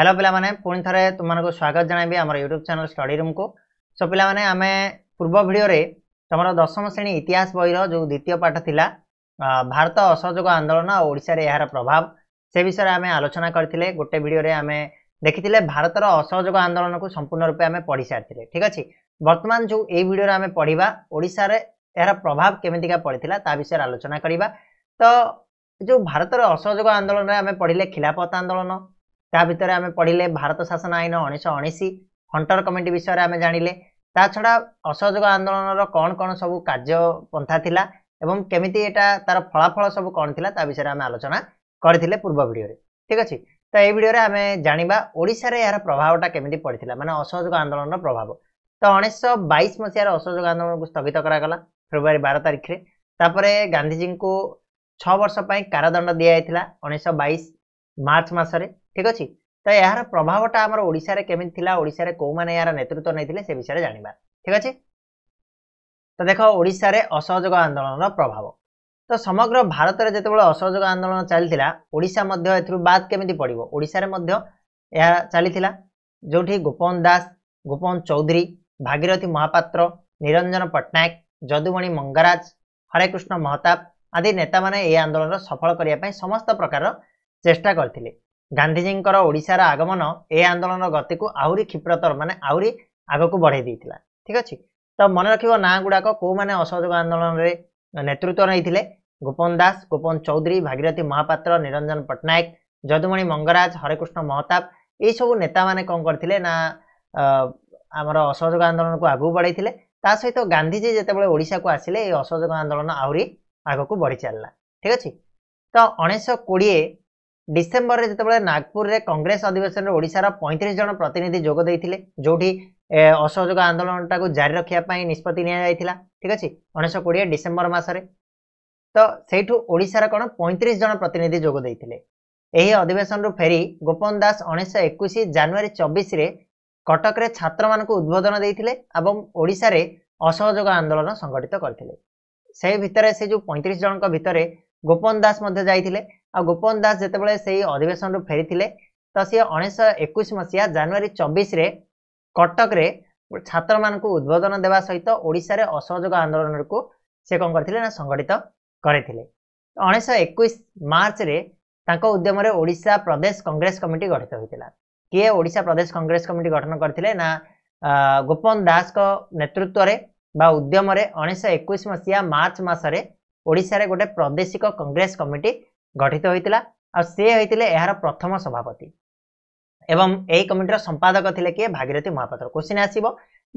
hello ପିଲାମାନେ ପୁଣି ଥରେ ତୁମମାନଙ୍କୁ ସ୍ୱାଗତ ଜଣାଇବି ଆମର ୟୁଟ୍ୟୁବ୍ ଚ୍ୟାନେଲ୍ ଷ୍ଟଡ଼ି ରୁମ୍କୁ ସୋ ପିଲାମାନେ ଆମେ ପୂର୍ବ ଭିଡ଼ିଓରେ ତୁମର ଦଶମ ଶ୍ରେଣୀ ଇତିହାସ ବହିର ଯେଉଁ ଦ୍ୱିତୀୟ ପାଠ ଥିଲା ଭାରତ ଅସହଯୋଗ ଆନ୍ଦୋଳନ ଆଉ ଓଡ଼ିଶାରେ ଏହାର ପ୍ରଭାବ ସେ ବିଷୟରେ ଆମେ ଆଲୋଚନା କରିଥିଲେ ଗୋଟେ ଭିଡ଼ିଓରେ ଆମେ ଦେଖିଥିଲେ ଭାରତର ଅସହଯୋଗ ଆନ୍ଦୋଳନକୁ ସମ୍ପୂର୍ଣ୍ଣ ରୂପେ ଆମେ ପଢ଼ିସାରିଥିଲେ ଠିକ୍ ଅଛି ବର୍ତ୍ତମାନ ଯେଉଁ ଏଇ ଭିଡ଼ିଓରେ ଆମେ ପଢ଼ିବା ଓଡ଼ିଶାରେ ଏହାର ପ୍ରଭାବ କେମିତିକା ପଡ଼ିଥିଲା ତା ବିଷୟରେ ଆଲୋଚନା କରିବା ତ ଯେଉଁ ଭାରତର ଅସହଯୋଗ ଆନ୍ଦୋଳନରେ ଆମେ ପଢ଼ିଲେ ଖିଲାପତ ଆନ୍ଦୋଳନ ତା ଭିତରେ ଆମେ ପଢ଼ିଲେ ଭାରତ ଶାସନ ଆଇନ ଉଣେଇଶହ ଉଣେଇଶ ହଣ୍ଟର କମିଟି ବିଷୟରେ ଆମେ ଜାଣିଲେ ତା ଛଡ଼ା ଅସହଯୋଗ ଆନ୍ଦୋଳନର କ'ଣ କ'ଣ ସବୁ କାର୍ଯ୍ୟପନ୍ଥା ଥିଲା ଏବଂ କେମିତି ଏଇଟା ତାର ଫଳାଫଳ ସବୁ କ'ଣ ଥିଲା ତା ବିଷୟରେ ଆମେ ଆଲୋଚନା କରିଥିଲେ ପୂର୍ବ ଭିଡ଼ିଓରେ ଠିକ୍ ଅଛି ତ ଏଇ ଭିଡ଼ିଓରେ ଆମେ ଜାଣିବା ଓଡ଼ିଶାରେ ଏହାର ପ୍ରଭାବଟା କେମିତି ପଡ଼ିଥିଲା ମାନେ ଅସହଯୋଗ ଆନ୍ଦୋଳନର ପ୍ରଭାବ ତ ଉଣେଇଶହ ବାଇଶ ମସିହାରେ ଅସହଯୋଗ ଆନ୍ଦୋଳନକୁ ସ୍ଥଗିତ କରାଗଲା ଫେବୃଆରୀ ବାର ତାରିଖରେ ତାପରେ ଗାନ୍ଧିଜୀଙ୍କୁ ଛଅ ବର୍ଷ ପାଇଁ କାରାଦଣ୍ଡ ଦିଆଯାଇଥିଲା ଉଣେଇଶହ ବାଇଶ ମାର୍ଚ୍ଚ ମାସରେ ଠିକ ଅଛି ତ ଏହାର ପ୍ରଭାବଟା ଆମର ଓଡ଼ିଶାରେ କେମିତି ଥିଲା ଓଡ଼ିଶାରେ କେଉଁମାନେ ଏହାର ନେତୃତ୍ୱ ନେଇଥିଲେ ସେ ବିଷୟରେ ଜାଣିବା ଠିକ ଅଛି ତ ଦେଖ ଓଡ଼ିଶାରେ ଅସହଯୋଗ ଆନ୍ଦୋଳନର ପ୍ରଭାବ ତ ସମଗ୍ର ଭାରତରେ ଯେତେବେଳେ ଅସହଯୋଗ ଆନ୍ଦୋଳନ ଚାଲିଥିଲା ଓଡ଼ିଶା ମଧ୍ୟ ଏଥିରୁ ବାଦ କେମିତି ପଡ଼ିବ ଓଡ଼ିଶାରେ ମଧ୍ୟ ଏହା ଚାଲିଥିଲା ଯେଉଁଠି ଗୋପବନ୍ଧ ଦାସ ଗୋପବନ୍ଧ ଚୌଧୁରୀ ଭାଗିରଥୀ ମହାପାତ୍ର ନିରଞ୍ଜନ ପଟ୍ଟନାୟକ ଯଦୁମଣି ମଙ୍ଗରାଜ ହରେକୃଷ୍ଣ ମହତାବ ଆଦି ନେତାମାନେ ଏହି ଆନ୍ଦୋଳନର ସଫଳ କରିବା ପାଇଁ ସମସ୍ତ ପ୍ରକାରର ଚେଷ୍ଟା କରିଥିଲେ ଗାନ୍ଧିଜୀଙ୍କର ଓଡ଼ିଶାର ଆଗମନ ଏ ଆନ୍ଦୋଳନର ଗତିକୁ ଆହୁରି କ୍ଷିପ୍ରତର ମାନେ ଆହୁରି ଆଗକୁ ବଢ଼େଇ ଦେଇଥିଲା ଠିକ୍ ଅଛି ତ ମନେ ରଖିବ ନାଁ ଗୁଡ଼ାକ କେଉଁମାନେ ଅସହଯୋଗ ଆନ୍ଦୋଳନରେ ନେତୃତ୍ୱ ନେଇଥିଲେ ଗୋପନ ଦାସ ଗୋପନ ଚୌଧୁରୀ ଭାଗୀରଥୀ ମହାପାତ୍ର ନିରଞ୍ଜନ ପଟ୍ଟନାୟକ ଯଦୁମଣି ମଙ୍ଗରାଜ ହରେକୃଷ୍ଣ ମହତାବ ଏହିସବୁ ନେତାମାନେ କ'ଣ କରିଥିଲେ ନା ଆମର ଅସହଯୋଗ ଆନ୍ଦୋଳନକୁ ଆଗକୁ ବଢ଼େଇଥିଲେ ତା ସହିତ ଗାନ୍ଧିଜୀ ଯେତେବେଳେ ଓଡ଼ିଶାକୁ ଆସିଲେ ଏହି ଅସହଯୋଗ ଆନ୍ଦୋଳନ ଆହୁରି ଆଗକୁ ବଢ଼ି ଚାଲିଲା ଠିକ୍ ଅଛି ତ ଉଣେଇଶହ କୋଡ଼ିଏ ଡିସେମ୍ବରରେ ଯେତେବେଳେ ନାଗପୁରରେ କଂଗ୍ରେସ ଅଧିବେଶନରେ ଓଡ଼ିଶାର ପଇଁତିରିଶ ଜଣ ପ୍ରତିନିଧି ଯୋଗ ଦେଇଥିଲେ ଯେଉଁଠି ଅସହଯୋଗ ଆନ୍ଦୋଳନଟାକୁ ଜାରି ରଖିବା ପାଇଁ ନିଷ୍ପତ୍ତି ନିଆଯାଇଥିଲା ଠିକ ଅଛି ଉଣେଇଶହ କୋଡ଼ିଏ ଡିସେମ୍ବର ମାସରେ ତ ସେଇଠୁ ଓଡ଼ିଶାର କ'ଣ ପଇଁତିରିଶ ଜଣ ପ୍ରତିନିଧି ଯୋଗ ଦେଇଥିଲେ ଏହି ଅଧିବେଶନରୁ ଫେରି ଗୋପନ ଦାସ ଉଣେଇଶହ ଏକୋଇଶ ଜାନୁଆରୀ ଚବିଶରେ କଟକରେ ଛାତ୍ରମାନଙ୍କୁ ଉଦ୍ବୋଧନ ଦେଇଥିଲେ ଏବଂ ଓଡ଼ିଶାରେ ଅସହଯୋଗ ଆନ୍ଦୋଳନ ସଂଗଠିତ କରିଥିଲେ ସେ ଭିତରେ ସେ ଯେଉଁ ପଇଁତିରିଶ ଜଣଙ୍କ ଭିତରେ ଗୋପନ ଦାସ ମଧ୍ୟ ଯାଇଥିଲେ ଆଉ ଗୋପବନ୍ଧୁ ଦାସ ଯେତେବେଳେ ସେଇ ଅଧିବେଶନରୁ ଫେରିଥିଲେ ତ ସିଏ ଉଣେଇଶହ ଏକୋଇଶ ମସିହା ଜାନୁଆରୀ ଚବିଶରେ କଟକରେ ଛାତ୍ରମାନଙ୍କୁ ଉଦ୍ବୋଧନ ଦେବା ସହିତ ଓଡ଼ିଶାରେ ଅସହଯୋଗ ଆନ୍ଦୋଳନକୁ ସେ କ'ଣ କରିଥିଲେ ନା ସଂଗଠିତ କରିଥିଲେ ଉଣେଇଶହ ଏକୋଇଶ ମାର୍ଚ୍ଚରେ ତାଙ୍କ ଉଦ୍ୟମରେ ଓଡ଼ିଶା ପ୍ରଦେଶ କଂଗ୍ରେସ କମିଟି ଗଠିତ ହୋଇଥିଲା କିଏ ଓଡ଼ିଶା ପ୍ରଦେଶ କଂଗ୍ରେସ କମିଟି ଗଠନ କରିଥିଲେ ନା ଗୋପବନ୍ଧ ଦାସଙ୍କ ନେତୃତ୍ୱରେ ବା ଉଦ୍ୟମରେ ଉଣେଇଶହ ଏକୋଇଶ ମସିହା ମାର୍ଚ୍ଚ ମାସରେ ଓଡ଼ିଶାରେ ଗୋଟେ ପ୍ରଦେଶିକ କଂଗ୍ରେସ କମିଟି ଗଠିତ ହୋଇଥିଲା ଆଉ ସେ ହୋଇଥିଲେ ଏହାର ପ୍ରଥମ ସଭାପତି ଏବଂ ଏହି କମିଟିର ସମ୍ପାଦକ ଥିଲେ କିଏ ଭାଗିରଥୀ ମହାପାତ୍ର କୋଶ୍ଚିନ୍ ଆସିବ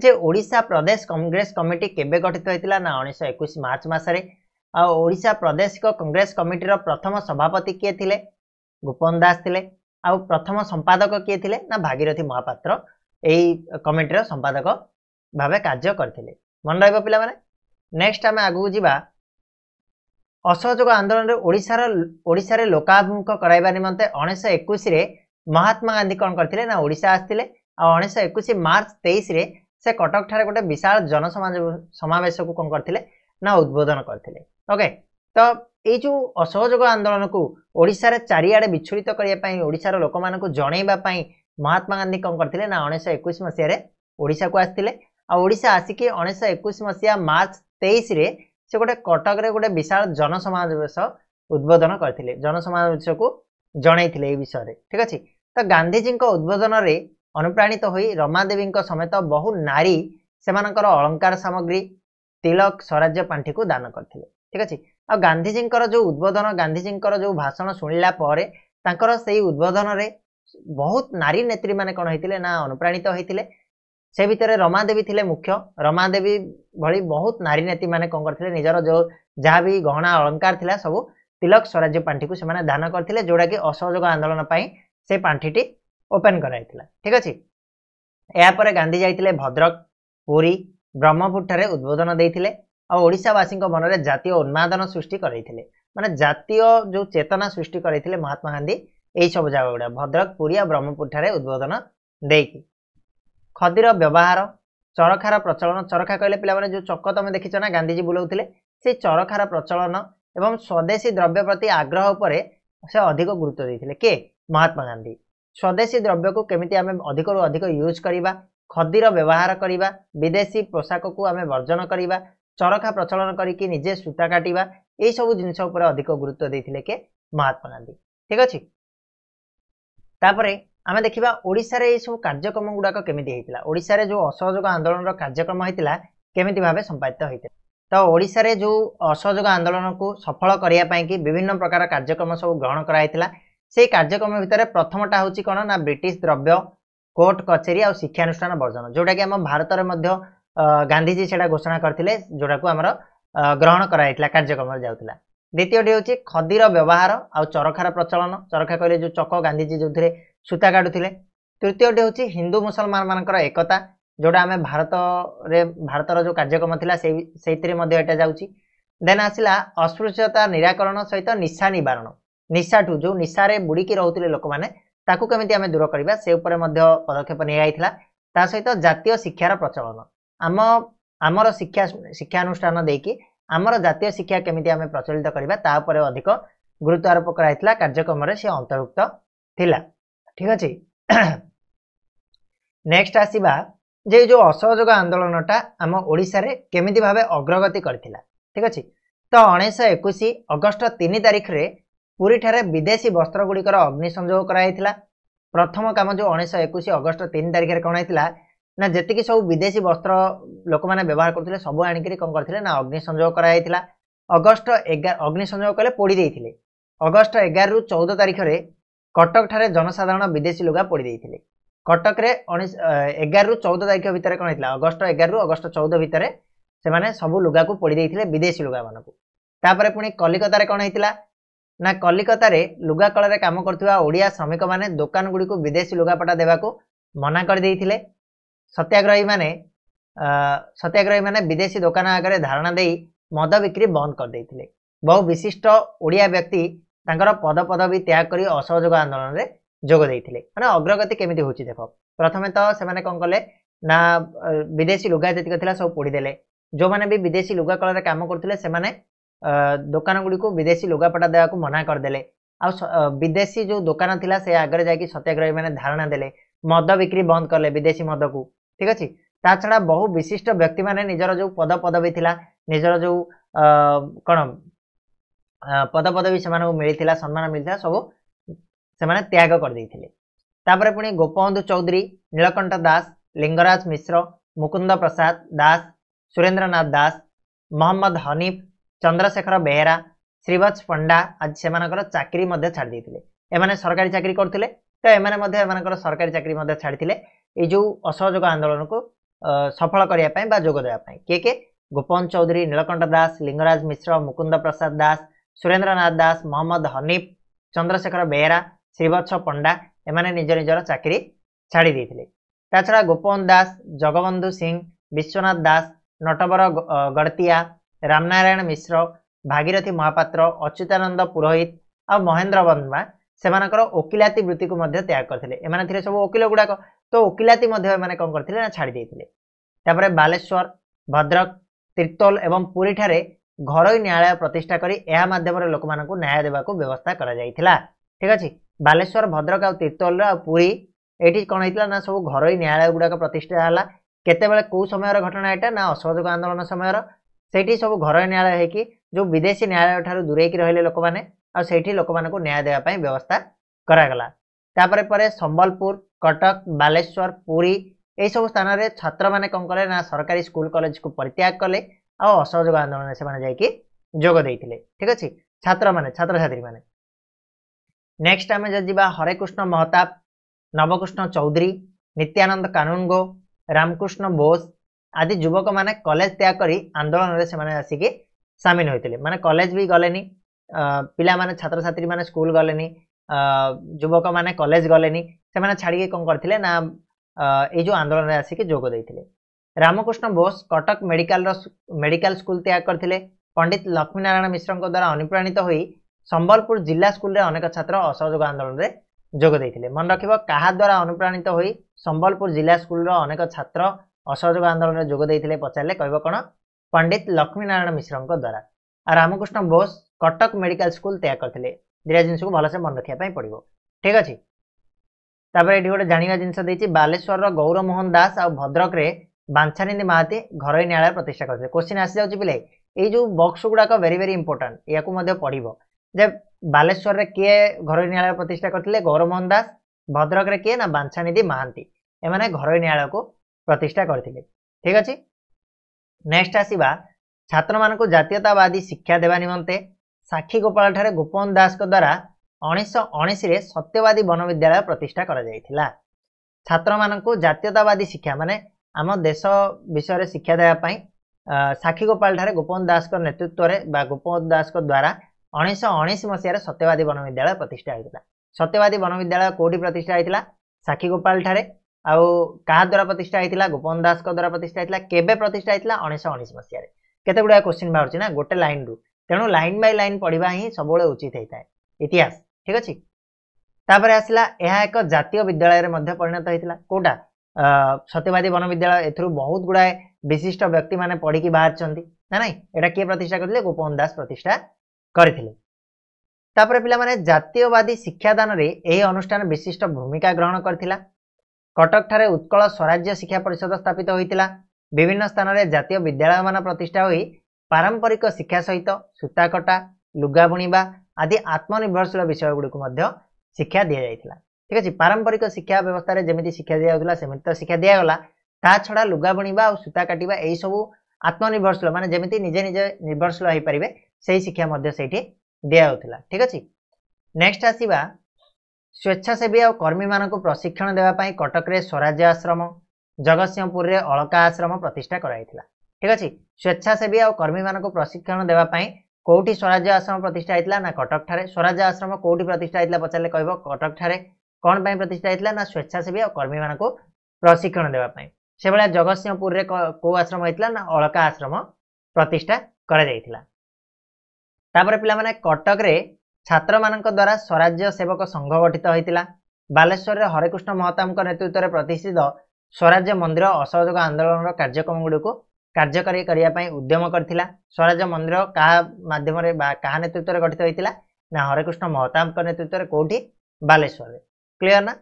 ଯେ ଓଡ଼ିଶା ପ୍ରଦେଶ କଂଗ୍ରେସ କମିଟି କେବେ ଗଠିତ ହୋଇଥିଲା ନା ଉଣେଇଶହ ଏକୋଇଶ ମାର୍ଚ୍ଚ ମାସରେ ଆଉ ଓଡ଼ିଶା ପ୍ରଦେଶିକ କଂଗ୍ରେସ କମିଟିର ପ୍ରଥମ ସଭାପତି କିଏ ଥିଲେ ଗୋପନ ଦାସ ଥିଲେ ଆଉ ପ୍ରଥମ ସମ୍ପାଦକ କିଏ ଥିଲେ ନା ଭାଗିରଥୀ ମହାପାତ୍ର ଏହି କମିଟିର ସମ୍ପାଦକ ଭାବେ କାର୍ଯ୍ୟ କରିଥିଲେ ମନେ ରହିବ ପିଲାମାନେ ନେକ୍ସଟ ଆମେ ଆଗକୁ ଯିବା ଅସହଯୋଗ ଆନ୍ଦୋଳନରେ ଓଡ଼ିଶାର ଓଡ଼ିଶାରେ ଲୋକାଭିମୁଖ କରାଇବା ନିମନ୍ତେ ଉଣେଇଶହ ଏକୋଇଶରେ ମହାତ୍ମା ଗାନ୍ଧୀ କ'ଣ କରିଥିଲେ ନା ଓଡ଼ିଶା ଆସିଥିଲେ ଆଉ ଉଣେଇଶହ ଏକୋଇଶ ମାର୍ଚ୍ଚ ତେଇଶରେ ସେ କଟକଠାରେ ଗୋଟେ ବିଶାଳ ଜନସମାଜ ସମାବେଶକୁ କ'ଣ କରିଥିଲେ ନା ଉଦ୍ବୋଧନ କରିଥିଲେ ଓକେ ତ ଏଇ ଯେଉଁ ଅସହଯୋଗ ଆନ୍ଦୋଳନକୁ ଓଡ଼ିଶାରେ ଚାରିଆଡ଼େ ବିଚ୍ଛୁରିତ କରିବା ପାଇଁ ଓଡ଼ିଶାର ଲୋକମାନଙ୍କୁ ଜଣାଇବା ପାଇଁ ମହାତ୍ମା ଗାନ୍ଧୀ କ'ଣ କରିଥିଲେ ନା ଉଣେଇଶହ ଏକୋଇଶ ମସିହାରେ ଓଡ଼ିଶାକୁ ଆସିଥିଲେ ଆଉ ଓଡ଼ିଶା ଆସିକି ଉଣେଇଶହ ଏକୋଇଶ ମସିହା ମାର୍ଚ୍ଚ ତେଇଶରେ ସେ ଗୋଟେ କଟକରେ ଗୋଟେ ବିଶାଳ ଜନସମାବେଶ ଉଦ୍ବୋଧନ କରିଥିଲେ ଜନସମାବେଶକୁ ଜଣେଇଥିଲେ ଏଇ ବିଷୟରେ ଠିକ ଅଛି ତ ଗାନ୍ଧିଜୀଙ୍କ ଉଦ୍ବୋଧନରେ ଅନୁପ୍ରାଣିତ ହୋଇ ରମାଦେବୀଙ୍କ ସମେତ ବହୁ ନାରୀ ସେମାନଙ୍କର ଅଳଙ୍କାର ସାମଗ୍ରୀ ତିଳକ ସ୍ୱରାଜ୍ୟ ପାଣ୍ଠିକୁ ଦାନ କରିଥିଲେ ଠିକ ଅଛି ଆଉ ଗାନ୍ଧିଜୀଙ୍କର ଯେଉଁ ଉଦ୍ବୋଧନ ଗାନ୍ଧିଜୀଙ୍କର ଯେଉଁ ଭାଷଣ ଶୁଣିଲା ପରେ ତାଙ୍କର ସେଇ ଉଦ୍ବୋଧନରେ ବହୁତ ନାରୀ ନେତ୍ରୀମାନେ କ'ଣ ହେଇଥିଲେ ନା ଅନୁପ୍ରାଣିତ ହେଇଥିଲେ ସେ ଭିତରେ ରମାଦେବୀ ଥିଲେ ମୁଖ୍ୟ ରମାଦେବୀ ଭଳି ବହୁତ ନାରୀ ନେତି ମାନେ କଣ କରିଥିଲେ ନିଜର ଯୋଉ ଯାହା ବି ଗହଣା ଅଳଙ୍କାର ଥିଲା ସବୁ ତିଲକ ସ୍ୱରାଜ୍ୟ ପାଣ୍ଠିକୁ ସେମାନେ ଦାନ କରିଥିଲେ ଯୋଉଟାକି ଅସହଯୋଗ ଆନ୍ଦୋଳନ ପାଇଁ ସେ ପାଣ୍ଠିଟି ଓପେନ୍ କରାଯାଇଥିଲା ଠିକ ଅଛି ଏହାପରେ ଗାନ୍ଧୀ ଯାଇଥିଲେ ଭଦ୍ରକ ପୁରୀ ବ୍ରହ୍ମପୁରଠାରେ ଉଦ୍ବୋଧନ ଦେଇଥିଲେ ଆଉ ଓଡ଼ିଶାବାସୀଙ୍କ ମନରେ ଜାତୀୟ ଉନ୍ମାଦନ ସୃଷ୍ଟି କରାଇଥିଲେ ମାନେ ଜାତୀୟ ଯୋଉ ଚେତନା ସୃଷ୍ଟି କରାଇଥିଲେ ମହାତ୍ମା ଗାନ୍ଧୀ ଏହିସବୁ ଜାଗା ଗୁଡ଼ା ଭଦ୍ରକ ପୁରୀ ଆଉ ବ୍ରହ୍ମପୁରଠାରେ ଉଦ୍ବୋଧନ ଦେଇକି ଖଦୀର ବ୍ୟବହାର ଚରଖାର ପ୍ରଚଳନ ଚରଖା କହିଲେ ପିଲାମାନେ ଯେଉଁ ଚକ ତମେ ଦେଖିଛ ନା ଗାନ୍ଧିଜୀ ବୁଲାଉଥିଲେ ସେ ଚରଖାର ପ୍ରଚଳନ ଏବଂ ସ୍ୱଦେଶୀ ଦ୍ରବ୍ୟ ପ୍ରତି ଆଗ୍ରହ ଉପରେ ସେ ଅଧିକ ଗୁରୁତ୍ୱ ଦେଇଥିଲେ କିଏ ମହାତ୍ମା ଗାନ୍ଧୀ ସ୍ୱଦେଶୀ ଦ୍ରବ୍ୟକୁ କେମିତି ଆମେ ଅଧିକରୁ ଅଧିକ ୟୁଜ୍ କରିବା ଖଦୀର ବ୍ୟବହାର କରିବା ବିଦେଶୀ ପୋଷାକକୁ ଆମେ ବର୍ଜନ କରିବା ଚରଖା ପ୍ରଚଳନ କରିକି ନିଜେ ସୂତା କାଟିବା ଏଇସବୁ ଜିନିଷ ଉପରେ ଅଧିକ ଗୁରୁତ୍ୱ ଦେଇଥିଲେ କିଏ ମହାତ୍ମା ଗାନ୍ଧୀ ଠିକ ଅଛି ତାପରେ ଆମେ ଦେଖିବା ଓଡ଼ିଶାରେ ଏହିସବୁ କାର୍ଯ୍ୟକ୍ରମ ଗୁଡ଼ାକ କେମିତି ହେଇଥିଲା ଓଡ଼ିଶାରେ ଯେଉଁ ଅସହଯୋଗ ଆନ୍ଦୋଳନର କାର୍ଯ୍ୟକ୍ରମ ହେଇଥିଲା କେମିତି ଭାବେ ସମ୍ପାଦିତ ହୋଇଥିଲା ତ ଓଡ଼ିଶାରେ ଯେଉଁ ଅସହଯୋଗ ଆନ୍ଦୋଳନକୁ ସଫଳ କରିବା ପାଇଁକି ବିଭିନ୍ନ ପ୍ରକାର କାର୍ଯ୍ୟକ୍ରମ ସବୁ ଗ୍ରହଣ କରାଯାଇଥିଲା ସେହି କାର୍ଯ୍ୟକ୍ରମ ଭିତରେ ପ୍ରଥମଟା ହେଉଛି କ'ଣ ନା ବ୍ରିଟିଶ ଦ୍ରବ୍ୟ କୋର୍ଟ କଚେରୀ ଆଉ ଶିକ୍ଷାନୁଷ୍ଠାନ ବର୍ଜନ ଯେଉଁଟାକି ଆମ ଭାରତରେ ମଧ୍ୟ ଗାନ୍ଧିଜୀ ସେଇଟା ଘୋଷଣା କରିଥିଲେ ଯେଉଁଟାକୁ ଆମର ଗ୍ରହଣ କରାଯାଇଥିଲା କାର୍ଯ୍ୟକ୍ରମରେ ଯାଉଥିଲା ଦ୍ୱିତୀୟଟି ହେଉଛି ଖଦୀର ବ୍ୟବହାର ଆଉ ଚରଖାର ପ୍ରଚଳନ ଚରଖା କହିଲେ ଯେଉଁ ଚକ ଗାନ୍ଧିଜୀ ଯେଉଁଥିରେ ସୂତା କାଟୁଥିଲେ ତୃତୀୟଟି ହେଉଛି ହିନ୍ଦୁ ମୁସଲମାନମାନଙ୍କର ଏକତା ଯେଉଁଟା ଆମେ ଭାରତରେ ଭାରତର ଯେଉଁ କାର୍ଯ୍ୟକ୍ରମ ଥିଲା ସେଇ ସେଇଥିରେ ମଧ୍ୟ ଏଇଟା ଯାଉଛି ଦେନ୍ ଆସିଲା ଅସ୍ପୃଶ୍ୟତା ନିରାକରଣ ସହିତ ନିଶା ନିବାରଣ ନିଶାଠୁ ଯେଉଁ ନିଶାରେ ବୁଡ଼ିକି ରହୁଥିଲେ ଲୋକମାନେ ତାକୁ କେମିତି ଆମେ ଦୂର କରିବା ସେ ଉପରେ ମଧ୍ୟ ପଦକ୍ଷେପ ନିଆଯାଇଥିଲା ତା ସହିତ ଜାତୀୟ ଶିକ୍ଷାର ପ୍ରଚଳନ ଆମ ଆମର ଶିକ୍ଷା ଶିକ୍ଷାନୁଷ୍ଠାନ ଦେଇକି ଆମର ଜାତୀୟ ଶିକ୍ଷା କେମିତି ଆମେ ପ୍ରଚଳିତ କରିବା ତା ଉପରେ ଅଧିକ ଗୁରୁତ୍ୱ ଆରୋପ କରାଯାଇଥିଲା କାର୍ଯ୍ୟକ୍ରମରେ ସେ ଅନ୍ତର୍ଭୁକ୍ତ ଥିଲା ଠିକ ଅଛି ନେକ୍ସଟ ଆସିବା ଯେ ଯେଉଁ ଅସହଯୋଗ ଆନ୍ଦୋଳନଟା ଆମ ଓଡ଼ିଶାରେ କେମିତି ଭାବେ ଅଗ୍ରଗତି କରିଥିଲା ଠିକ ଅଛି ତ ଉଣେଇଶହ ଏକୋଇଶ ଅଗଷ୍ଟ ତିନି ତାରିଖରେ ପୁରୀଠାରେ ବିଦେଶୀ ବସ୍ତ୍ରଗୁଡ଼ିକର ଅଗ୍ନି ସଂଯୋଗ କରାଯାଇଥିଲା ପ୍ରଥମ କାମ ଯେଉଁ ଉଣେଇଶହ ଏକୋଇଶ ଅଗଷ୍ଟ ତିନି ତାରିଖରେ କ'ଣ ହେଇଥିଲା ନା ଯେତିକି ସବୁ ବିଦେଶୀ ବସ୍ତ୍ର ଲୋକମାନେ ବ୍ୟବହାର କରୁଥିଲେ ସବୁ ଆଣିକିରି କ'ଣ କରିଥିଲେ ନା ଅଗ୍ନି ସଂଯୋଗ କରାଯାଇଥିଲା ଅଗଷ୍ଟ ଏଗାର ଅଗ୍ନି ସଂଯୋଗ କଲେ ପୋଡ଼ି ଦେଇଥିଲେ ଅଗଷ୍ଟ ଏଗାରରୁ ଚଉଦ ତାରିଖରେ କଟକଠାରେ ଜନସାଧାରଣ ବିଦେଶୀ ଲୁଗା ପୋଡ଼ି ଦେଇଥିଲେ କଟକରେ ଉଣେଇଶ ଏଗାରରୁ ଚଉଦ ତାରିଖ ଭିତରେ କ'ଣ ହେଇଥିଲା ଅଗଷ୍ଟ ଏଗାରରୁ ଅଗଷ୍ଟ ଚଉଦ ଭିତରେ ସେମାନେ ସବୁ ଲୁଗାକୁ ପୋଡ଼ି ଦେଇଥିଲେ ବିଦେଶୀ ଲୁଗାମାନଙ୍କୁ ତାପରେ ପୁଣି କଲିକତାରେ କ'ଣ ହେଇଥିଲା ନା କଲିକତାରେ ଲୁଗାକଳରେ କାମ କରୁଥିବା ଓଡ଼ିଆ ଶ୍ରମିକମାନେ ଦୋକାନଗୁଡ଼ିକୁ ବିଦେଶୀ ଲୁଗାପଟା ଦେବାକୁ ମନା କରିଦେଇଥିଲେ ସତ୍ୟାଗ୍ରହୀ ମାନେ ସତ୍ୟାଗ୍ରହୀ ମାନେ ବିଦେଶୀ ଦୋକାନ ଆଗରେ ଧାରଣା ଦେଇ ମଦ ବିକ୍ରି ବନ୍ଦ କରିଦେଇଥିଲେ ବହୁ ବିଶିଷ୍ଟ ଓଡ଼ିଆ ବ୍ୟକ୍ତି ତାଙ୍କର ପଦ ପଦବୀ ତ୍ୟାଗ କରି ଅସହଯୋଗ ଆନ୍ଦୋଳନରେ ଯୋଗ ଦେଇଥିଲେ ମାନେ ଅଗ୍ରଗତି କେମିତି ହେଉଛି ଦେଖ ପ୍ରଥମେ ତ ସେମାନେ କ'ଣ କଲେ ନା ବିଦେଶୀ ଲୁଗା ଯେତିକ ଥିଲା ସବୁ ପୋଡ଼ିଦେଲେ ଯେଉଁମାନେ ବି ବିଦେଶୀ ଲୁଗା କଳରେ କାମ କରୁଥିଲେ ସେମାନେ ଦୋକାନ ଗୁଡ଼ିକୁ ବିଦେଶୀ ଲୁଗାପଟା ଦେବାକୁ ମନା କରିଦେଲେ ଆଉ ବିଦେଶୀ ଯେଉଁ ଦୋକାନ ଥିଲା ସେ ଆଗରେ ଯାଇକି ସତ୍ୟାଗ୍ରହୀମାନେ ଧାରଣା ଦେଲେ ମଦ ବିକ୍ରି ବନ୍ଦ କଲେ ବିଦେଶୀ ମଦକୁ ଠିକ ଅଛି ତା ଛଡା ବହୁ ବିଶିଷ୍ଟ ବ୍ୟକ୍ତିମାନେ ନିଜର ଯୋଉ ପଦପଦବୀ ଥିଲା ନିଜର ଯୋଉ କଣ ପଦପଦବୀ ସେମାନଙ୍କୁ ମିଳିଥିଲା ସମ୍ମାନ ମିଳିଥିଲା ସବୁ ସେମାନେ ତ୍ୟାଗ କରିଦେଇଥିଲେ ତାପରେ ପୁଣି ଗୋପବନ୍ଧୁ ଚୌଧୁରୀ ନୀଳକଣ୍ଠ ଦାସ ଲିଙ୍ଗରାଜ ମିଶ୍ର ମୁକୁନ୍ଦ ପ୍ରସାଦ ଦାସ ସୁରେନ୍ଦ୍ରନାଥ ଦାସ ମହମ୍ମଦ ହନିଫ ଚନ୍ଦ୍ରଶେଖର ବେହେରା ଶ୍ରୀବଜ ପଣ୍ଡା ଆଜି ସେମାନଙ୍କର ଚାକିରି ମଧ୍ୟ ଛାଡ଼ି ଦେଇଥିଲେ ଏମାନେ ସରକାରୀ ଚାକିରି କରୁଥିଲେ ତ ଏମାନେ ମଧ୍ୟ ଏମାନଙ୍କର ସରକାରୀ ଚାକିରି ମଧ୍ୟ ଛାଡ଼ିଥିଲେ ଏଇ ଯେଉଁ ଅସହଯୋଗ ଆନ୍ଦୋଳନକୁ ସଫଳ କରିବା ପାଇଁ ବା ଯୋଗ ଦେବା ପାଇଁ କିଏ କିଏ ଗୋପବନ୍ଧ ଚୌଧୁରୀ ନୀଳକଣ୍ଠ ଦାସ ଲିଙ୍ଗରାଜ ମିଶ୍ର ମୁକୁନ୍ଦ ପ୍ରସାଦ ଦାସ ସୁରେନ୍ଦ୍ରନାଥ ଦାସ ମହମ୍ମଦ ହନିଫ ଚନ୍ଦ୍ରଶେଖର ବେହେରା ଶ୍ରୀବତ୍ସ ପଣ୍ଡା ଏମାନେ ନିଜ ନିଜର ଚାକିରି ଛାଡ଼ି ଦେଇଥିଲେ ତାଛଡ଼ା ଗୋପବନ୍ଧ ଦାସ ଜଗବନ୍ଧୁ ସିଂ ବିଶ୍ୱନାଥ ଦାସ ନଟବର ଗଡ଼ତିଆ ରାମନାରାୟଣ ମିଶ୍ର ଭାଗିରଥୀ ମହାପାତ୍ର ଅଚ୍ୟୁତାନନ୍ଦ ପୁରୋହିତ ଆଉ ମହେନ୍ଦ୍ର ବର୍ମା ସେମାନଙ୍କର ଓକିଲାତି ବୃତ୍ତିକୁ ମଧ୍ୟ ତ୍ୟାଗ କରିଥିଲେ ଏମାନେ ଥିଲେ ସବୁ ଓକିଲ ଗୁଡ଼ାକ ତ ଓକିଲାତି ମଧ୍ୟ ଏମାନେ କ'ଣ କରିଥିଲେ ନା ଛାଡ଼ି ଦେଇଥିଲେ ତାପରେ ବାଲେଶ୍ୱର ଭଦ୍ରକ ତିର୍ତ୍ତୋଲ ଏବଂ ପୁରୀଠାରେ ଘରୋଇ ନ୍ୟାୟାଳୟ ପ୍ରତିଷ୍ଠା କରି ଏହା ମାଧ୍ୟମରେ ଲୋକମାନଙ୍କୁ ନ୍ୟାୟ ଦେବାକୁ ବ୍ୟବସ୍ଥା କରାଯାଇଥିଲା ଠିକ୍ ଅଛି ବାଲେଶ୍ୱର ଭଦ୍ରକ ଆଉ ତିର୍ତ୍ତୋଲର ଆଉ ପୁରୀ ଏଠି କ'ଣ ହେଇଥିଲା ନା ସବୁ ଘରୋଇ ନ୍ୟାୟାଳୟ ଗୁଡ଼ାକ ପ୍ରତିଷ୍ଠା ହେଲା କେତେବେଳେ କେଉଁ ସମୟର ଘଟଣା ଏଇଟା ନା ଅସହଯୋଗ ଆନ୍ଦୋଳନ ସମୟର ସେଇଠି ସବୁ ଘରୋଇ ନ୍ୟାୟାଳୟ ହେଇକି ଯେଉଁ ବିଦେଶୀ ନ୍ୟାୟାଳୟ ଠାରୁ ଦୂରେଇକି ରହିଲେ ଲୋକମାନେ ଆଉ ସେଇଠି ଲୋକମାନଙ୍କୁ ନ୍ୟାୟ ଦେବା ପାଇଁ ବ୍ୟବସ୍ଥା କରାଗଲା ତାପରେ ପରେ ସମ୍ବଲପୁର কটক ବାଲେଶ୍ୱର ପୁରୀ ଏହିସବୁ ସ୍ଥାନରେ ଛାତ୍ରମାନେ କ'ଣ କଲେ ନା ସରକାରୀ ସ୍କୁଲ କଲେଜକୁ ପରିତ୍ୟାଗ କଲେ ଆଉ ଅସହଯୋଗ ଆନ୍ଦୋଳନରେ ସେମାନେ ଯାଇକି ଯୋଗ ଦେଇଥିଲେ ଠିକ ଅଛି ଛାତ୍ରମାନେ ଛାତ୍ରଛାତ୍ରୀମାନେ ନେକ୍ସଟ ଆମେ ଯଦି ଯିବା ହରେକୃଷ୍ଣ ମହତାବ ନବକୃଷ୍ଣ ଚୌଧୁରୀ ନିତ୍ୟାନନ୍ଦ କାନୁନଗୋ ରାମକୃଷ୍ଣ ବୋଷ ଆଦି ଯୁବକମାନେ କଲେଜ ତ୍ୟାଗ କରି ଆନ୍ଦୋଳନରେ ସେମାନେ ଆସିକି ସାମିଲ ହୋଇଥିଲେ ମାନେ କଲେଜ ବି ଗଲେନି ପିଲାମାନେ ଛାତ୍ରଛାତ୍ରୀମାନେ ସ୍କୁଲ ଗଲେନି ଯୁବକ ମାନେ କଲେଜ ଗଲେନି ସେମାନେ ଛାଡ଼ିକି କ'ଣ କରିଥିଲେ ନା ଏଇ ଯେଉଁ ଆନ୍ଦୋଳନରେ ଆସିକି ଯୋଗ ଦେଇଥିଲେ ରାମକୃଷ୍ଣ ବୋଷ କଟକ ମେଡିକାଲର ମେଡିକାଲ ସ୍କୁଲ ତ୍ୟାଗ କରିଥିଲେ ପଣ୍ଡିତ ଲକ୍ଷ୍ମୀନାରାୟଣ ମିଶ୍ରଙ୍କ ଦ୍ୱାରା ଅନୁପ୍ରାଣିତ ହୋଇ ସମ୍ବଲପୁର ଜିଲ୍ଲା ସ୍କୁଲରେ ଅନେକ ଛାତ୍ର ଅସହଯୋଗ ଆନ୍ଦୋଳନରେ ଯୋଗ ଦେଇଥିଲେ ମନେ ରଖିବ କାହା ଦ୍ୱାରା ଅନୁପ୍ରାଣିତ ହୋଇ ସମ୍ବଲପୁର ଜିଲ୍ଲା ସ୍କୁଲର ଅନେକ ଛାତ୍ର ଅସହଯୋଗ ଆନ୍ଦୋଳନରେ ଯୋଗ ଦେଇଥିଲେ ପଚାରିଲେ କହିବ କ'ଣ ପଣ୍ଡିତ ଲକ୍ଷ୍ମୀନାରାୟଣ ମିଶ୍ରଙ୍କ ଦ୍ୱାରା ଆଉ ରାମକୃଷ୍ଣ ବୋଷ କଟକ ମେଡିକାଲ ସ୍କୁଲ ତ୍ୟାଗ କରିଥିଲେ ଦୁଇଟା ଜିନିଷକୁ ଭଲସେ ମନେ ରଖିବା ପାଇଁ ପଡ଼ିବ ଠିକ ଅଛି ତାପରେ ଏଠି ଗୋଟେ ଜାଣିବା ଜିନିଷ ଦେଇଛି ବାଲେଶ୍ୱରର ଗୌରମୋହନ ଦାସ ଆଉ ଭଦ୍ରକରେ ବାଞ୍ଛାନିନ୍ଦୀ ମହାତି ଘରୋଇ ନ୍ୟାୟାଳୟ ପ୍ରତିଷ୍ଠା କରିଥିଲେ କୋଶ୍ଚିନ୍ ଆସିଯାଉଛି ପିଲେ ଏଇ ଯୋଉ ବକ୍ସ ଗୁଡାକ ଭେରି ଭେରି ଇମ୍ପୋର୍ଟାଣ୍ଟ ଏହାକୁ ମଧ୍ୟ ପଢ଼ିବ ଯେ ବାଲେଶ୍ୱରରେ କିଏ ଘରୋଇ ନ୍ୟାୟାଳୟ ପ୍ରତିଷ୍ଠା କରିଥିଲେ ଗୌରମୋହନ ଦାସ ଭଦ୍ରକରେ କିଏ ନା ବାଞ୍ଛାନିଧି ମହାନ୍ତି ଏମାନେ ଘରୋଇ ନ୍ୟାୟାଳୟକୁ ପ୍ରତିଷ୍ଠା କରିଥିଲେ ଠିକ ଅଛି ନେକ୍ସଟ ଆସିବା ଛାତ୍ରମାନଙ୍କୁ ଜାତୀୟତାବାଦୀ ଶିକ୍ଷା ଦେବା ନିମନ୍ତେ ସାକ୍ଷୀ ଗୋପାଳ ଠାରେ ଗୋପବନ୍ଧ ଦାସଙ୍କ ଦ୍ୱାରା ଉଣେଇଶହ ଉଣେଇଶରେ ସତ୍ୟବାଦୀ ବନବିଦ୍ୟାଳୟ ପ୍ରତିଷ୍ଠା କରାଯାଇଥିଲା ଛାତ୍ରମାନଙ୍କୁ ଜାତୀୟତାବାଦୀ ଶିକ୍ଷା ମାନେ ଆମ ଦେଶ ବିଷୟରେ ଶିକ୍ଷା ଦେବା ପାଇଁ ସାକ୍ଷୀ ଗୋପାଳ ଠାରେ ଗୋପବନ୍ଧ ଦାସଙ୍କ ନେତୃତ୍ୱରେ ବା ଗୋପବନ୍ଧ ଦାସଙ୍କ ଦ୍ୱାରା ଉଣେଇଶହ ଉଣେଇଶ ମସିହାରେ ସତ୍ୟବାଦୀ ବନବିଦ୍ୟାଳୟ ପ୍ରତିଷ୍ଠା ହୋଇଥିଲା ସତ୍ୟବାଦୀ ବନବିଦ୍ୟାଳୟ କେଉଁଠି ପ୍ରତିଷ୍ଠା ହୋଇଥିଲା ସାକ୍ଷୀ ଗୋପାଳ ଠାରେ ଆଉ କାହା ଦ୍ୱାରା ପ୍ରତିଷ୍ଠା ହୋଇଥିଲା ଗୋପବନ୍ଧ ଦାସଙ୍କ ଦ୍ୱାରା ପ୍ରତିଷ୍ଠା ହୋଇଥିଲା କେବେ ପ୍ରତିଷ୍ଠା ହୋଇଥିଲା ଉଣେଇଶହ ଉଣେଇଶ ମସିହାରେ କେତେ ଗୁଡ଼ିଏ କୋଶ୍ଚିନ୍ ବାହାରୁଛି ନା ଗୋଟେ ଲାଇନ୍ରୁ ତେଣୁ ଲାଇନ୍ ବାଇ ଲାଇନ୍ ପଢ଼ିବା ହିଁ ସବୁବେଳେ ଉଚିତ ହେଇଥାଏ ଇତିହାସ ଠିକ ଅଛି ତାପରେ ଆସିଲା ଏହା ଏକ ଜାତୀୟ ବିଦ୍ୟାଳୟରେ ମଧ୍ୟ ପରିଣତ ହେଇଥିଲା କେଉଁଟା ସତ୍ୟବାଦୀ ବନ ବିଦ୍ୟାଳୟ ଏଥିରୁ ବହୁତ ଗୁଡ଼ାଏ ବିଶିଷ୍ଟ ବ୍ୟକ୍ତିମାନେ ପଢ଼ିକି ବାହାରିଛନ୍ତି ନା ନାଇଁ ଏଟା କିଏ ପ୍ରତିଷ୍ଠା କରିଥିଲେ ଗୋପବନ୍ଧୁ ଦାସ ପ୍ରତିଷ୍ଠା କରିଥିଲେ ତାପରେ ପିଲାମାନେ ଜାତୀୟବାଦୀ ଶିକ୍ଷାଦାନରେ ଏହି ଅନୁଷ୍ଠାନ ବିଶିଷ୍ଟ ଭୂମିକା ଗ୍ରହଣ କରିଥିଲା କଟକ ଠାରେ ଉତ୍କଳ ସ୍ୱରାଜ୍ୟ ଶିକ୍ଷା ପରିଷଦ ସ୍ଥାପିତ ହୋଇଥିଲା ବିଭିନ୍ନ ସ୍ଥାନରେ ଜାତୀୟ ବିଦ୍ୟାଳୟମାନ ପ୍ରତିଷ୍ଠା ହୋଇ ପାରମ୍ପରିକ ଶିକ୍ଷା ସହିତ ସୂତାକଟା ଲୁଗା ବୁଣିବା ଆଦି ଆତ୍ମନିର୍ଭରଶୀଳ ବିଷୟ ଗୁଡ଼ିକୁ ମଧ୍ୟ ଶିକ୍ଷା ଦିଆଯାଇଥିଲା ଠିକ ଅଛି ପାରମ୍ପରିକ ଶିକ୍ଷା ବ୍ୟବସ୍ଥାରେ ଯେମିତି ଶିକ୍ଷା ଦିଆଯାଉଥିଲା ସେମିତି ତ ଶିକ୍ଷା ଦିଆଗଲା ତା ଛଡ଼ା ଲୁଗା ବୁଣିବା ଆଉ ସୂତା କାଟିବା ଏହିସବୁ ଆତ୍ମନିର୍ଭରଶୀଳ ମାନେ ଯେମିତି ନିଜେ ନିଜେ ନିର୍ଭରଶୀଳ ହେଇପାରିବେ ସେହି ଶିକ୍ଷା ମଧ୍ୟ ସେଇଠି ଦିଆଯାଉଥିଲା ଠିକ ଅଛି ନେକ୍ସଟ ଆସିବା ସ୍ୱେଚ୍ଛାସେବୀ ଆଉ କର୍ମୀମାନଙ୍କୁ ପ୍ରଶିକ୍ଷଣ ଦେବା ପାଇଁ କଟକରେ ସ୍ୱରାଜ୍ୟ ଆଶ୍ରମ ଜଗତସିଂହପୁରରେ ଅଳକା ଆଶ୍ରମ ପ୍ରତିଷ୍ଠା କରାଯାଇଥିଲା ଠିକ ଅଛି ସ୍ୱେଚ୍ଛାସେବୀ ଆଉ କର୍ମୀମାନଙ୍କୁ ପ୍ରଶିକ୍ଷଣ ଦେବା ପାଇଁ କୋଉଠି ସ୍ୱରାଜ୍ୟ ଆଶ୍ରମ ପ୍ରତିଷ୍ଠା ହେଇଥିଲା ନା କଟକ ଠାରେ ସ୍ୱରାଜ୍ୟ ଆଶ୍ରମ କୋଉଠି ପ୍ରତିଷ୍ଠା ହେଇଥିଲା ପଚାରିଲେ କହିବ କଟକ ଠାରେ କଣ ପାଇଁ ପ୍ରତିଷ୍ଠା ହେଇଥିଲା ନା ସ୍ୱେଚ୍ଛାସେବୀ ଆଉ କର୍ମୀମାନଙ୍କୁ ପ୍ରଶିକ୍ଷଣ ଦେବା ପାଇଁ ସେଭଳିଆ ଜଗତସିଂହପୁରରେ କୋଉ ଆଶ୍ରମ ହେଇଥିଲା ନା ଅଳକା ଆଶ୍ରମ ପ୍ରତିଷ୍ଠା କରାଯାଇଥିଲା ତାପରେ ପିଲାମାନେ କଟକରେ ଛାତ୍ରମାନଙ୍କ ଦ୍ଵାରା ସ୍ୱରାଜ୍ୟ ସେବକ ସଂଘ ଗଠିତ ହେଇଥିଲା ବାଲେଶ୍ଵରରେ ହରେକୃଷ୍ଣ ମହତାବଙ୍କ ନେତୃତ୍ୱରେ ପ୍ରତିଷ୍ଠିତ ସ୍ୱରାଜ୍ୟ ମନ୍ଦିର ଅସହଯୋଗ ଆନ୍ଦୋଳନର କାର୍ଯ୍ୟକ୍ରମ ଗୁଡ଼ିକୁ କାର୍ଯ୍ୟକାରୀ କରିବା ପାଇଁ ଉଦ୍ୟମ କରିଥିଲା ସ୍ୱରାଜ ମନ୍ଦିର କାହା ମାଧ୍ୟମରେ ବା କାହା ନେତୃତ୍ୱରେ ଗଠିତ ହୋଇଥିଲା ନା ହରେକୃଷ୍ଣ ମହତାବଙ୍କ ନେତୃତ୍ୱରେ କେଉଁଠି ବାଲେଶ୍ୱରରେ କ୍ଲିଅର ନା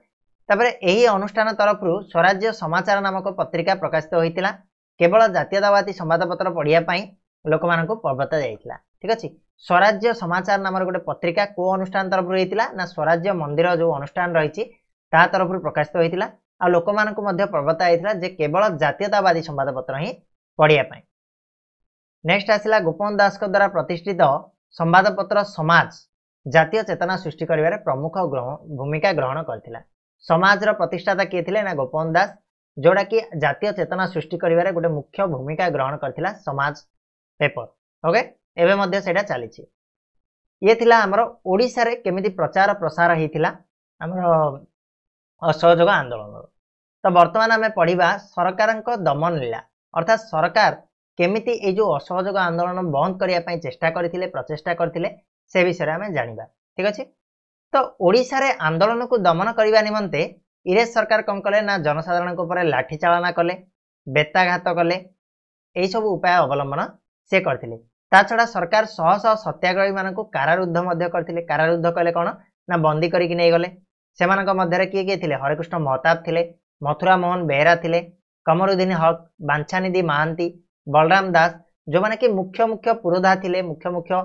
ତାପରେ ଏହି ଅନୁଷ୍ଠାନ ତରଫରୁ ସ୍ୱରାଜ୍ୟ ସମାଚାର ନାମକ ପତ୍ରିକା ପ୍ରକାଶିତ ହୋଇଥିଲା କେବଳ ଜାତୀୟତାବାଦୀ ସମ୍ବାଦପତ୍ର ପଢ଼ିବା ପାଇଁ ଲୋକମାନଙ୍କୁ ପ୍ରବର୍ତ୍ତା ଯାଇଥିଲା ଠିକ୍ ଅଛି ସ୍ୱରାଜ୍ୟ ସମାଚାର ନାମର ଗୋଟେ ପତ୍ରିକା କେଉଁ ଅନୁଷ୍ଠାନ ତରଫରୁ ହୋଇଥିଲା ନା ସ୍ୱରାଜ୍ୟ ମନ୍ଦିର ଯେଉଁ ଅନୁଷ୍ଠାନ ରହିଛି ତା ତରଫରୁ ପ୍ରକାଶିତ ହୋଇଥିଲା ଆଉ ଲୋକମାନଙ୍କୁ ମଧ୍ୟ ପ୍ରବର୍ତ୍ତା ଯାଇଥିଲା ଯେ କେବଳ ଜାତୀୟତାବାଦୀ ସମ୍ବାଦପତ୍ର ହିଁ ପଡ଼ିଆ ପାଇଁ ନେକ୍ସଟ ଆସିଲା ଗୋପବନ୍ଧୁ ଦାସଙ୍କ ଦ୍ୱାରା ପ୍ରତିଷ୍ଠିତ ସମ୍ବାଦପତ୍ର ସମାଜ ଜାତୀୟ ଚେତନା ସୃଷ୍ଟି କରିବାରେ ପ୍ରମୁଖ ଭୂମିକା ଗ୍ରହଣ କରିଥିଲା ସମାଜର ପ୍ରତିଷ୍ଠାତା କିଏ ଥିଲେ ନା ଗୋପବନ୍ଧୁ ଦାସ ଯେଉଁଟାକି ଜାତୀୟ ଚେତନା ସୃଷ୍ଟି କରିବାରେ ଗୋଟେ ମୁଖ୍ୟ ଭୂମିକା ଗ୍ରହଣ କରିଥିଲା ସମାଜ ପେପର ଓକେ ଏବେ ମଧ୍ୟ ସେଇଟା ଚାଲିଛି ଇଏ ଥିଲା ଆମର ଓଡ଼ିଶାରେ କେମିତି ପ୍ରଚାର ପ୍ରସାର ହେଇଥିଲା ଆମର ଅସହଯୋଗ ଆନ୍ଦୋଳନର ତ ବର୍ତ୍ତମାନ ଆମେ ପଢ଼ିବା ସରକାରଙ୍କ ଦମନ ଲୀଳା ଅର୍ଥାତ୍ ସରକାର କେମିତି ଏଇ ଯେଉଁ ଅସହଯୋଗ ଆନ୍ଦୋଳନ ବନ୍ଦ କରିବା ପାଇଁ ଚେଷ୍ଟା କରିଥିଲେ ପ୍ରଚେଷ୍ଟା କରିଥିଲେ ସେ ବିଷୟରେ ଆମେ ଜାଣିବା ଠିକ୍ ଅଛି ତ ଓଡ଼ିଶାରେ ଆନ୍ଦୋଳନକୁ ଦମନ କରିବା ନିମନ୍ତେ ଇରେ ସରକାର କ'ଣ କଲେ ନା ଜନସାଧାରଣଙ୍କ ଉପରେ ଲାଠି ଚାଳନା କଲେ ବେତାଘାତ କଲେ ଏହିସବୁ ଉପାୟ ଅବଲମ୍ବନ ସେ କରିଥିଲେ ତା ଛଡ଼ା ସରକାର ଶହ ଶହ ସତ୍ୟାଗ୍ରହୀମାନଙ୍କୁ କାରାରୁଦ୍ଧ ମଧ୍ୟ କରିଥିଲେ କାରାରୁଦ୍ଧ କହିଲେ କ'ଣ ନା ବନ୍ଦୀ କରିକି ନେଇଗଲେ ସେମାନଙ୍କ ମଧ୍ୟରେ କିଏ କିଏ ଥିଲେ ହରେକୃଷ୍ଣ ମହତାବ ଥିଲେ ମଥୁରା ମୋହନ ବେହେରା ଥିଲେ କମରୁଦ୍ଦିନ ହକ୍ ବାଞ୍ଛାନିଧି ମହାନ୍ତି ବଳରାମ ଦାସ ଯେଉଁମାନେ କି ମୁଖ୍ୟ ମୁଖ୍ୟ ପୁରୋଧା ଥିଲେ ମୁଖ୍ୟ ମୁଖ୍ୟ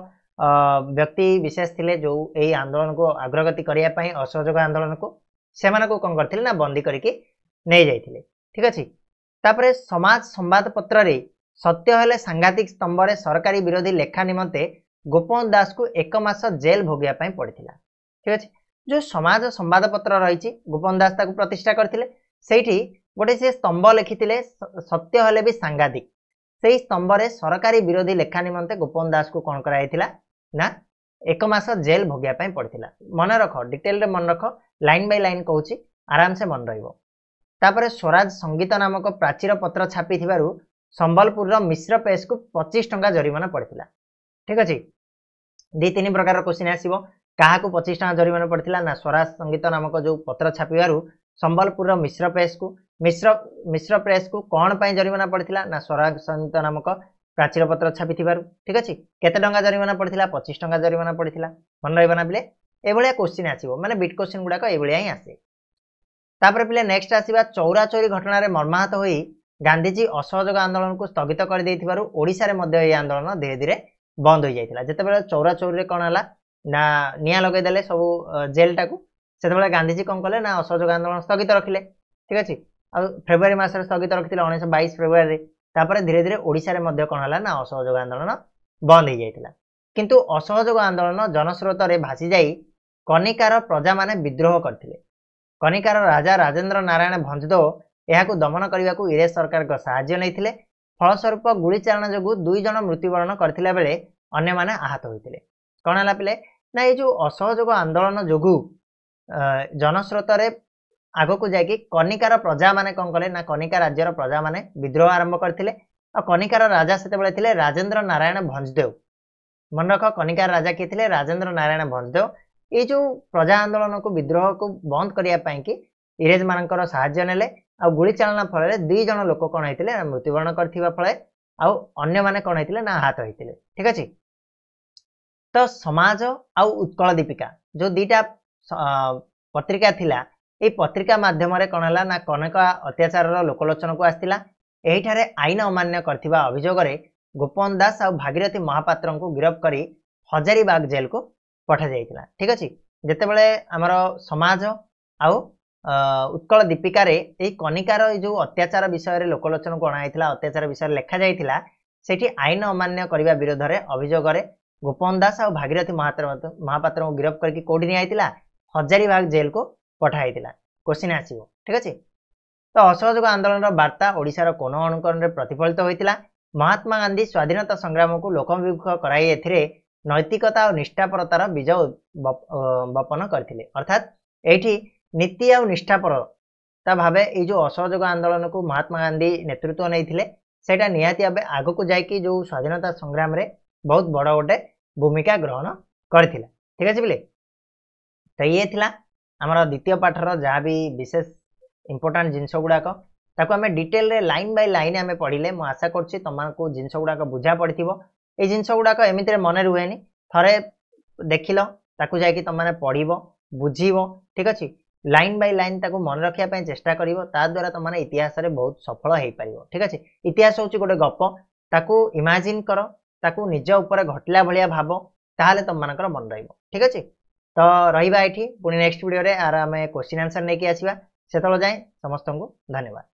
ବ୍ୟକ୍ତି ବିଶେଷ ଥିଲେ ଯେଉଁ ଏହି ଆନ୍ଦୋଳନକୁ ଅଗ୍ରଗତି କରିବା ପାଇଁ ଅସହଯୋଗ ଆନ୍ଦୋଳନକୁ ସେମାନଙ୍କୁ କ'ଣ କରିଥିଲେ ନା ବନ୍ଦୀ କରିକି ନେଇଯାଇଥିଲେ ଠିକ ଅଛି ତାପରେ ସମାଜ ସମ୍ବାଦପତ୍ରରେ ସତ୍ୟ ହେଲେ ସାଂଘାତିକ ସ୍ତମ୍ଭରେ ସରକାରୀ ବିରୋଧୀ ଲେଖା ନିମନ୍ତେ ଗୋପବନ୍ଧୁ ଦାସଙ୍କୁ ଏକ ମାସ ଜେଲ୍ ଭୋଗିବା ପାଇଁ ପଡ଼ିଥିଲା ଠିକ ଅଛି ଯେଉଁ ସମାଜ ସମ୍ବାଦପତ୍ର ରହିଛି ଗୋପବନ୍ଧୁ ଦାସ ତାକୁ ପ୍ରତିଷ୍ଠା କରିଥିଲେ ସେଇଠି ଗୋଟେ ସେ ସ୍ତମ୍ଭ ଲେଖିଥିଲେ ସତ୍ୟ ହେଲେ ବି ସାଙ୍ଘାତିକ ସେହି ସ୍ତମ୍ଭରେ ସରକାରୀ ବିରୋଧୀ ଲେଖା ନିମନ୍ତେ ଗୋପନ ଦାସକୁ କ'ଣ କରାଯାଇଥିଲା ନା ଏକ ମାସ ଜେଲ୍ ଭୋଗିବା ପାଇଁ ପଡ଼ିଥିଲା ମନେ ରଖ ଡିଟେଲରେ ମନେ ରଖ ଲାଇନ୍ ବାଇ ଲାଇନ୍ କହୁଛି ଆରାମସେ ମନେ ରହିବ ତାପରେ ସ୍ୱରାଜ ସଙ୍ଗୀତ ନାମକ ପ୍ରାଚୀର ପତ୍ର ଛାପିଥିବାରୁ ସମ୍ବଲପୁରର ମିଶ୍ର ପ୍ରେସ୍କୁ ପଚିଶ ଟଙ୍କା ଜରିମାନା ପଡ଼ିଥିଲା ଠିକ୍ ଅଛି ଦୁଇ ତିନି ପ୍ରକାରର କୋଶ୍ଚିନ୍ ଆସିବ କାହାକୁ ପଚିଶ ଟଙ୍କା ଜରିମାନା ପଡ଼ିଥିଲା ନା ସ୍ୱରାଜ ସଙ୍ଗୀତ ନାମକ ଯେଉଁ ପତ୍ର ଛାପିବାରୁ ସମ୍ବଲପୁରର ମିଶ୍ର ପ୍ରେସ୍କୁ ମିଶ୍ର ମିଶ୍ର ପ୍ରେସକୁ କ'ଣ ପାଇଁ ଜରିମାନା ପଡ଼ିଥିଲା ନା ସ୍ୱରାଜ ସଂହିତ ନାମକ ପ୍ରାଚୀରପତ୍ର ଛାପିଥିବାରୁ ଠିକ୍ ଅଛି କେତେ ଟଙ୍କା ଜରିମାନା ପଡ଼ିଥିଲା ପଚିଶ ଟଙ୍କା ଜରିମାନା ପଡ଼ିଥିଲା ମନେ ରହିବ ନା ପିଲେ ଏଭଳିଆ କୋଶ୍ଚିନ୍ ଆସିବ ମାନେ ବିଟ୍ କୋଶ୍ଚିନ୍ ଗୁଡ଼ାକ ଏଭଳିଆ ହିଁ ଆସେ ତାପରେ ପିଲେ ନେକ୍ସଟ ଆସିବା ଚୌରା ଚୋରି ଘଟଣାରେ ମର୍ମାହତ ହୋଇ ଗାନ୍ଧିଜୀ ଅସହଯୋଗ ଆନ୍ଦୋଳନକୁ ସ୍ଥଗିତ କରିଦେଇଥିବାରୁ ଓଡ଼ିଶାରେ ମଧ୍ୟ ଏହି ଆନ୍ଦୋଳନ ଧୀରେ ଧୀରେ ବନ୍ଦ ହୋଇଯାଇଥିଲା ଯେତେବେଳେ ଚୌରା ଚୋରିରେ କ'ଣ ହେଲା ନା ନିଆଁ ଲଗେଇଦେଲେ ସବୁ ଜେଲ୍ଟାକୁ ସେତେବେଳେ ଗାନ୍ଧିଜୀ କ'ଣ କଲେ ନା ଅସହଯୋଗ ଆନ୍ଦୋଳନ ସ୍ଥଗିତ ରଖିଲେ ଠିକ୍ ଅଛି ଆଉ ଫେବୃଆରୀ ମାସରେ ସ୍ଥଗିତ ରଖିଥିଲେ ଉଣେଇଶହ ବାଇଶ ଫେବୃଆରୀ ତାପରେ ଧୀରେ ଧୀରେ ଓଡ଼ିଶାରେ ମଧ୍ୟ କ'ଣ ହେଲା ନା ଅସହଯୋଗ ଆନ୍ଦୋଳନ ବନ୍ଦ ହେଇଯାଇଥିଲା କିନ୍ତୁ ଅସହଯୋଗ ଆନ୍ଦୋଳନ ଜନସ୍ରୋତରେ ଭାସିଯାଇ କନିକାର ପ୍ରଜାମାନେ ବିଦ୍ରୋହ କରିଥିଲେ କନିକାର ରାଜା ରାଜେନ୍ଦ୍ର ନାରାୟଣ ଭଞ୍ଜଦେଓ ଏହାକୁ ଦମନ କରିବାକୁ ଇରେଜ ସରକାରଙ୍କ ସାହାଯ୍ୟ ନେଇଥିଲେ ଫଳସ୍ୱରୂପ ଗୁଳିଚାଳନା ଯୋଗୁଁ ଦୁଇ ଜଣ ମୃତ୍ୟୁବରଣ କରିଥିଲା ବେଳେ ଅନ୍ୟମାନେ ଆହତ ହୋଇଥିଲେ କ'ଣ ହେଲା ପିଲେ ନା ଏଇ ଯେଉଁ ଅସହଯୋଗ ଆନ୍ଦୋଳନ ଯୋଗୁଁ ଜନସ୍ରୋତରେ ଆଗକୁ ଯାଇକି କନିକାର ପ୍ରଜାମାନେ କ'ଣ କଲେ ନା କନିକା ରାଜ୍ୟର ପ୍ରଜାମାନେ ବିଦ୍ରୋହ ଆରମ୍ଭ କରିଥିଲେ ଆଉ କନିକାର ରାଜା ସେତେବେଳେ ଥିଲେ ରାଜେନ୍ଦ୍ର ନାରାୟଣ ଭଞ୍ଜଦେଉ ମନେ ରଖ କନିକାର ରାଜା କିଏ ଥିଲେ ରାଜେନ୍ଦ୍ର ନାରାୟଣ ଭଞ୍ଜଦେଉ ଏଇ ଯେଉଁ ପ୍ରଜା ଆନ୍ଦୋଳନକୁ ବିଦ୍ରୋହକୁ ବନ୍ଦ କରିବା ପାଇଁକି ଇଂରେଜମାନଙ୍କର ସାହାଯ୍ୟ ନେଲେ ଆଉ ଗୁଳିଚାଳନା ଫଳରେ ଦୁଇ ଜଣ ଲୋକ କ'ଣ ହେଇଥିଲେ ନା ମୃତ୍ୟୁବରଣ କରିଥିବା ଫଳରେ ଆଉ ଅନ୍ୟମାନେ କ'ଣ ହେଇଥିଲେ ନା ଆହତ ହେଇଥିଲେ ଠିକ୍ ଅଛି ତ ସମାଜ ଆଉ ଉତ୍କଳ ଦୀପିକା ଯେଉଁ ଦୁଇଟା ପତ୍ରିକା ଥିଲା ଏହି ପତ୍ରିକା ମାଧ୍ୟମରେ କ'ଣ ହେଲା ନା କନକା ଅତ୍ୟାଚାରର ଲୋକଲୋଚନକୁ ଆସିଥିଲା ଏହିଠାରେ ଆଇନ ଅମାନ୍ୟ କରିଥିବା ଅଭିଯୋଗରେ ଗୋପନ ଦାସ ଆଉ ଭାଗିରଥୀ ମହାପାତ୍ରଙ୍କୁ ଗିରଫ କରି ହଜାରୀବାଗ ଜେଲକୁ ପଠାଯାଇଥିଲା ଠିକ ଅଛି ଯେତେବେଳେ ଆମର ସମାଜ ଆଉ ଉତ୍କଳ ଦୀପିକାରେ ଏହି କନିକାର ଏଇ ଯେଉଁ ଅତ୍ୟାଚାର ବିଷୟରେ ଲୋକଲୋଚନକୁ ଅଣାଯାଇଥିଲା ଅତ୍ୟାଚାର ବିଷୟରେ ଲେଖାଯାଇଥିଲା ସେଠି ଆଇନ ଅମାନ୍ୟ କରିବା ବିରୋଧରେ ଅଭିଯୋଗରେ ଗୋପନ ଦାସ ଆଉ ଭାଗିରଥୀ ମହାପାତ୍ର ମହାପାତ୍ରଙ୍କୁ ଗିରଫ କରିକି କେଉଁଠି ନିଆଯାଇଥିଲା ହଜାରୀବାଗ ଜେଲକୁ ପଠାହେଇଥିଲା କ୍ୱେଶ୍ଚିନ୍ ଆସିବ ଠିକ୍ ଅଛି ତ ଅସହଯୋଗ ଆନ୍ଦୋଳନର ବାର୍ତ୍ତା ଓଡ଼ିଶାର କୋଣ ଅନୁକରଣରେ ପ୍ରତିଫଳିତ ହୋଇଥିଲା ମହାତ୍ମା ଗାନ୍ଧୀ ସ୍ୱାଧୀନତା ସଂଗ୍ରାମକୁ ଲୋକମୁଖ କରାଇ ଏଥିରେ ନୈତିକତା ଓ ନିଷ୍ଠାପରତାର ବୀଜ ବପନ କରିଥିଲେ ଅର୍ଥାତ୍ ଏଇଠି ନୀତି ଆଉ ନିଷ୍ଠାପରତା ଭାବେ ଏଇ ଯେଉଁ ଅସହଯୋଗ ଆନ୍ଦୋଳନକୁ ମହାତ୍ମା ଗାନ୍ଧୀ ନେତୃତ୍ୱ ନେଇଥିଲେ ସେଇଟା ନିହାତି ଭାବେ ଆଗକୁ ଯାଇକି ଯେଉଁ ସ୍ୱାଧୀନତା ସଂଗ୍ରାମରେ ବହୁତ ବଡ଼ ଗୋଟେ ଭୂମିକା ଗ୍ରହଣ କରିଥିଲା ଠିକ୍ ଅଛି ବୋଲି ତ ଇଏ ଥିଲା ଆମର ଦ୍ୱିତୀୟ ପାଠର ଯାହା ବି ବିଶେଷ ଇମ୍ପୋର୍ଟାଣ୍ଟ ଜିନିଷ ଗୁଡ଼ାକ ତାକୁ ଆମେ ଡିଟେଲରେ ଲାଇନ୍ ବାଇ ଲାଇନ୍ ଆମେ ପଢ଼ିଲେ ମୁଁ ଆଶା କରୁଛି ତୁମକୁ ଜିନିଷ ଗୁଡ଼ାକ ବୁଝା ପଡ଼ିଥିବ ଏଇ ଜିନିଷ ଗୁଡ଼ାକ ଏମିତିରେ ମନେ ରୁହେନି ଥରେ ଦେଖିଲ ତାକୁ ଯାଇକି ତୁମମାନେ ପଢ଼ିବ ବୁଝିବ ଠିକ୍ ଅଛି ଲାଇନ୍ ବାଇ ଲାଇନ୍ ତାକୁ ମନେ ରଖିବା ପାଇଁ ଚେଷ୍ଟା କରିବ ତାଦ୍ୱାରା ତୁମମାନେ ଇତିହାସରେ ବହୁତ ସଫଳ ହେଇପାରିବ ଠିକ୍ ଅଛି ଇତିହାସ ହେଉଛି ଗୋଟେ ଗପ ତାକୁ ଇମାଜିନ୍ କର ତାକୁ ନିଜ ଉପରେ ଘଟିଲା ଭଳିଆ ଭାବ ତାହେଲେ ତୁମମାନଙ୍କର ମନେ ରହିବ ଠିକ୍ ଅଛି ତ ରହିବା ଏଠି ପୁଣି ନେକ୍ସଟ ଭିଡ଼ିଓରେ ଆର ଆମେ କ୍ୱେଶ୍ଚିନ୍ ଆନ୍ସର୍ ନେଇକି ଆସିବା ସେତେବେଳେ ଯାଏଁ ସମସ୍ତଙ୍କୁ ଧନ୍ୟବାଦ